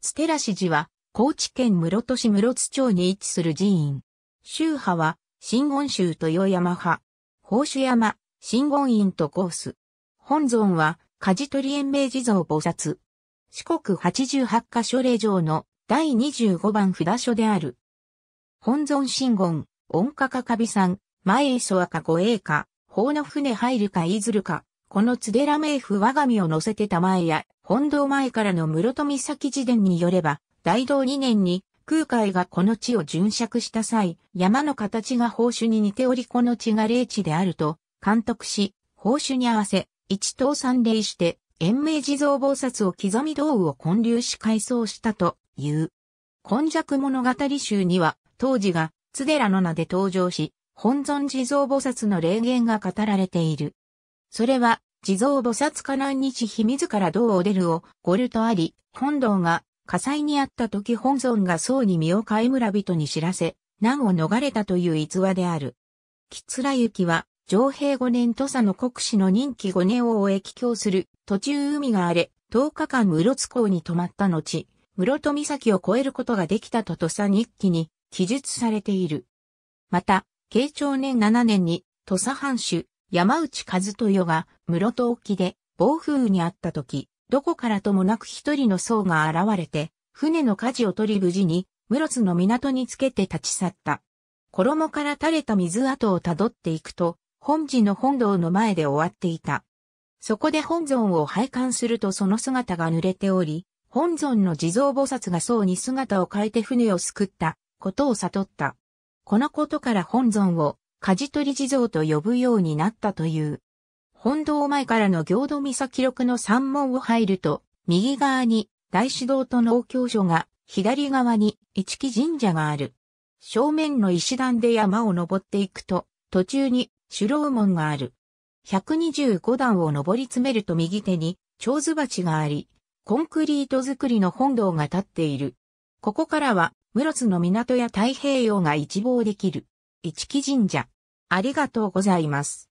ステラシ寺は、高知県室戸市室津町に位置する寺院。宗派は、新言宗と与山派、宝珠山、新言院とコース。本尊は、舵取延命地蔵菩薩。四国八十八箇所霊場の第25番札所である。本尊新言、恩家かかびさん、前磯赤護栄か、法の船入るか言いずるか、この津寺冥府我が身を乗せてた前や本堂前からの室戸岬寺伝によれば、大道2年に空海がこの地を巡釈した際、山の形が宝珠に似ておりこの地が霊地であると、監督し、宝珠に合わせ、一等三礼して、延命地蔵菩薩を刻み道具を建立し改装したという。今弱物語集には、当時が津寺の名で登場し、本尊地蔵菩薩の霊言が語られている。それは、地蔵菩薩か南日日自ら道を出るを、ゴルとあり、本堂が火災にあった時本尊が僧に身を買村人に知らせ、難を逃れたという逸話である。きつらゆきは、上平五年土佐の国史の任期五年を終え帰郷する、途中海が荒れ、10日間室津港に泊まった後、室戸岬を越えることができたと土佐日記に記述されている。また、慶長年7年に土佐藩主、山内和豊が室戸沖で暴風雨にあった時、どこからともなく一人の僧が現れて、船の舵を取り無事に、室津の港につけて立ち去った。衣から垂れた水跡をたどっていくと、本寺の本堂の前で終わっていた。そこで本尊を拝観するとその姿が濡れており、本尊の地蔵菩薩が僧に姿を変えて船を救ったことを悟った。このことから本尊を舵取り地蔵と呼ぶようになったという。本堂前からの行土岬録の山門を入ると、右側に大師堂と農協所が、左側に市木神社がある。正面の石段で山を登っていくと、途中に首楼門がある。125段を登り詰めると右手に、蝶図鉢があり、コンクリート造りの本堂が建っている。ここからは、室津の港や太平洋が一望できる。一木神社。ありがとうございます。